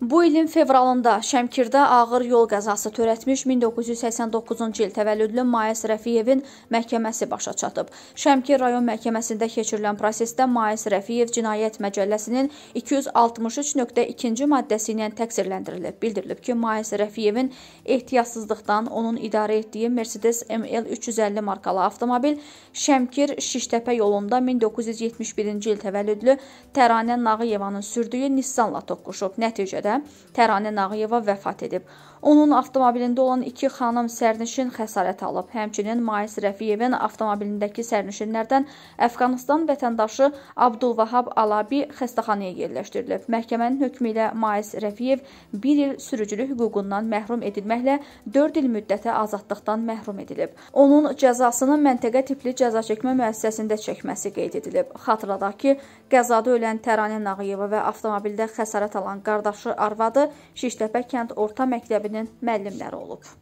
Bu ilin fevralında Şəmkirdə ağır yol qəzası törətmiş 1989-cu il təvəllüdlü Mayəs Rəfiyevin məhkəməsi başa çatıb. Şəmkir rayon məhkəməsində keçirilən prosesdə Mayəs Rəfiyev Cinayət Məcəlləsinin 263.2-ci maddəsi ilə təqsirləndirilib. Bildirilib ki, Mayəs Rəfiyevin ehtiyatsızlıqdan onun idarə etdiyi Mercedes ML 350 markalı avtomobil Şəmkir Şiştəpə yolunda 1971-ci il təvəllüdlü Təranə Nağıyevanın sürdüyü Nissanla toqquşub. Nəticədə nəticədə Təranə Nağıyeva vəfat edib. Onun avtomobilində olan iki xanım sərnişin xəsarət alıb. Həmçinin Mais Rəfiyevin avtomobilindəki sərnişinlərdən Əfqanistan vətəndaşı Abdulvahab Alabi xəstəxanaya yerləşdirilib. Məhkəmənin hökmü ilə Mais Rəfiyev 1 il sürücülük hüququndan məhrum edilməklə 4 il müddətə azadlıqdan məhrum edilib. Onun cəzasını məntəqə tipli cəza çəkmə müəssisəsində çəkməsi qeyd edilib. Xatırladaq ki, qəzada ölən Təranə Nağıyeva və avtomobildə xəsarət alan qardaşı arvadı Şiştəpə kənd orta məktəbinin müəllimləri olub.